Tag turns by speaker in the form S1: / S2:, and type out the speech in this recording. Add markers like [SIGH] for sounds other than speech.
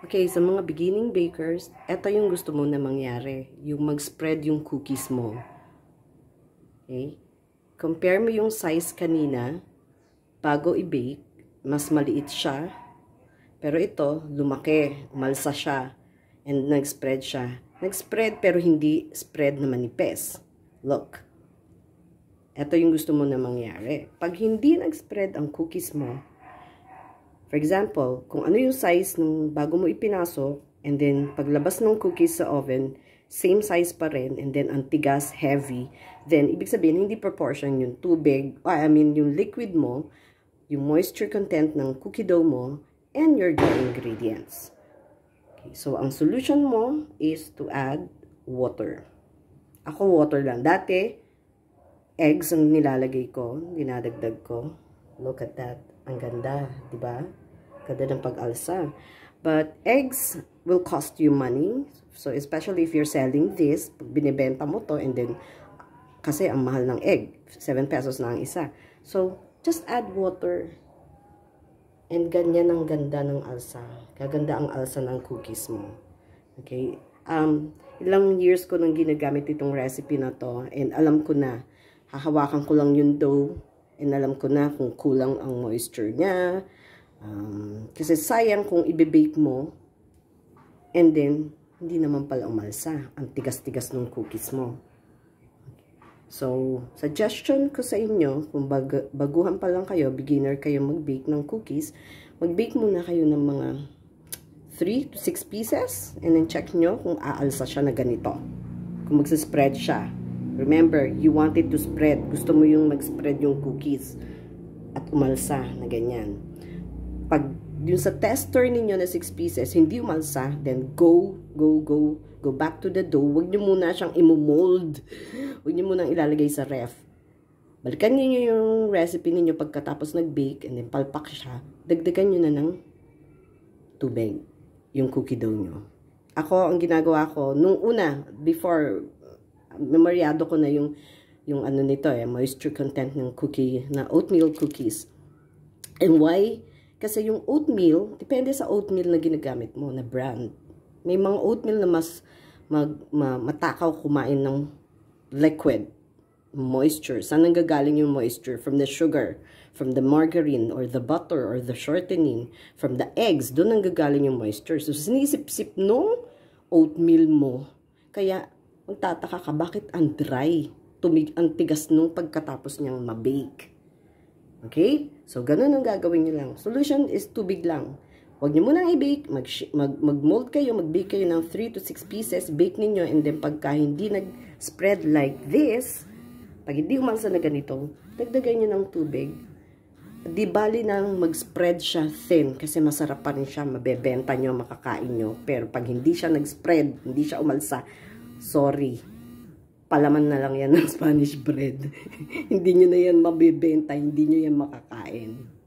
S1: Okay, sa mga beginning bakers, ito yung gusto mo na mangyari. Yung mag-spread yung cookies mo. Okay? Compare mo yung size kanina, bago i-bake, mas maliit siya. Pero ito, lumaki, umalsa siya, and nag-spread siya. Nag-spread pero hindi spread na manipes. Look. Ito yung gusto mo na mangyari. Pag hindi nag-spread ang cookies mo, For example, kung ano yung size nung bago mo ipinaso, and then paglabas ng cookies sa oven, same size pa rin, and then ang tigas, heavy, then ibig sabihin hindi proportion yung tubig, ah, I mean yung liquid mo, yung moisture content ng cookie dough mo, and your dry ingredients. Okay, so, ang solution mo is to add water. Ako, water lang. Dati, eggs ang nilalagay ko, dinadagdag ko. Look at that. Ang ganda, di ba? kada ng pag-alsa. But eggs will cost you money. So especially if you're selling this, pag binibenta mo to and then kasi ang mahal ng egg, 7 pesos na ang isa. So just add water. And ganyan ang ganda ng alsa. Kaganda ang alsa ng cookies mo. Okay? Um, ilang years ko nang ginagamit itong recipe na to. And alam ko na, hahawakan ko lang yung dough. And alam ko na kung kulang ang moisture niya Um, kasi sayang kung ibe-bake mo and then hindi naman pala umalsa. Ang tigas-tigas ng cookies mo. So, suggestion ko sa inyo, kung bag baguhan pa lang kayo, beginner kayo mag-bake ng cookies, mag-bake muna kayo ng mga 3 to 6 pieces and then check nyo kung aalsa siya na ganito. Kung magsa-spread siya. Remember, you want it to spread. Gusto mo yung mag-spread yung cookies at umalsa na ganyan pag yun sa tester ninyo na 6 pieces, hindi umalsa, then go, go, go, go back to the dough. Huwag nyo muna siyang imumold. Huwag nyo muna ilalagay sa ref. Balikan niyo yung recipe ninyo pagkatapos nag-bake and then palpak siya. Dagdagan nyo na ng tubig yung cookie dough nyo. Ako, ang ginagawa ko, nung una, before, memoryado ko na yung, yung ano nito eh, moisture content ng cookie, na oatmeal cookies. And why? Kasi yung oatmeal, depende sa oatmeal na ginagamit mo na brand. May mga oatmeal na mas mag, ma, matakaw kumain ng liquid moisture. Saan nanggagaling yung moisture? From the sugar, from the margarine, or the butter, or the shortening, from the eggs. Doon nanggagaling yung moisture. So, sinisip-sip nung oatmeal mo. Kaya, magtataka ka, bakit ang dry? Tumig, ang tigas nung pagkatapos niyang mabake. Okay? So, ganun ang gagawin nyo lang. Solution is tubig lang. Huwag nyo munang i-bake. Mag-mold mag, kayo, mag-bake kayo ng 3 to 6 pieces. Bake ninyo and then pagka hindi nag-spread like this, pag hindi umansa na ganito, dagdagan nyo ng tubig. Di bali nang mag-spread siya thin kasi masarap pa rin siya, mabebenta nyo, makakain nyo. Pero pag hindi siya nag-spread, hindi siya umalsa, sorry palaman na lang yan ng Spanish bread. [LAUGHS] hindi nyo na yan mabibenta, hindi nyo yan makakain.